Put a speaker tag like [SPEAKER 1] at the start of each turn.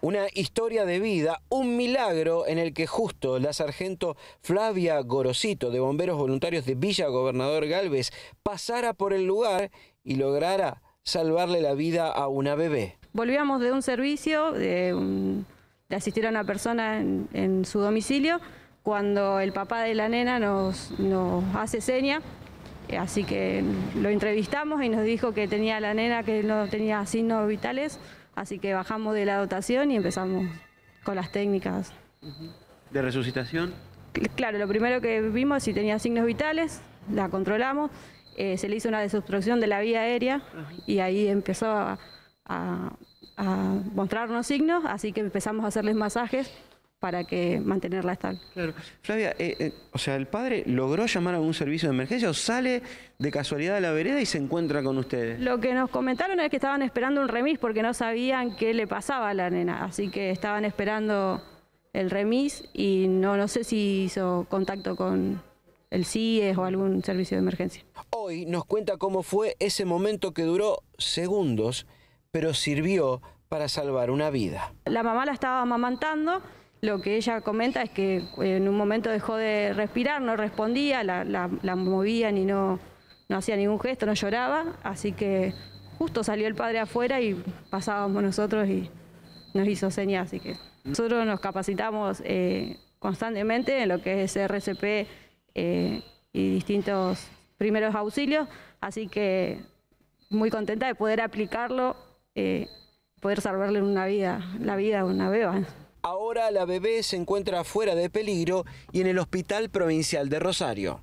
[SPEAKER 1] Una historia de vida, un milagro en el que justo la sargento Flavia Gorosito de Bomberos Voluntarios de Villa Gobernador Galvez pasara por el lugar y lograra salvarle la vida a una bebé.
[SPEAKER 2] Volvíamos de un servicio, de, asistir a una persona en, su domicilio, cuando el papá de la nena nos, nos hace seña Así que lo entrevistamos y nos dijo que tenía la nena que no tenía signos vitales Así que bajamos de la dotación y empezamos con las técnicas.
[SPEAKER 1] ¿De resucitación?
[SPEAKER 2] Claro, lo primero que vimos si tenía signos vitales, la controlamos, eh, se le hizo una desobstrucción de la vía aérea y ahí empezó a, a mostrarnos signos, así que empezamos a hacerles masajes para que mantenerla estable.
[SPEAKER 1] Claro. Flavia, eh, eh, o sea, ¿el padre logró llamar a algún servicio de emergencia o sale de casualidad a la vereda y se encuentra con ustedes?
[SPEAKER 2] Lo que nos comentaron es que estaban esperando un remis porque no sabían qué le pasaba a la nena, así que estaban esperando el remis y no, no sé si hizo contacto con el CIES o algún servicio de emergencia.
[SPEAKER 1] Hoy nos cuenta cómo fue ese momento que duró segundos, pero sirvió para salvar una vida.
[SPEAKER 2] La mamá la estaba amamantando lo que ella comenta es que eh, en un momento dejó de respirar, no respondía, la, la, la movían y no, no hacía ningún gesto, no lloraba, así que justo salió el padre afuera y pasábamos nosotros y nos hizo señas, así que nosotros nos capacitamos eh, constantemente en lo que es RCP eh, y distintos primeros auxilios, así que muy contenta de poder aplicarlo, poder salvarle una vida, la vida de una beba.
[SPEAKER 1] Ahora la bebé se encuentra fuera de peligro y en el Hospital Provincial de Rosario.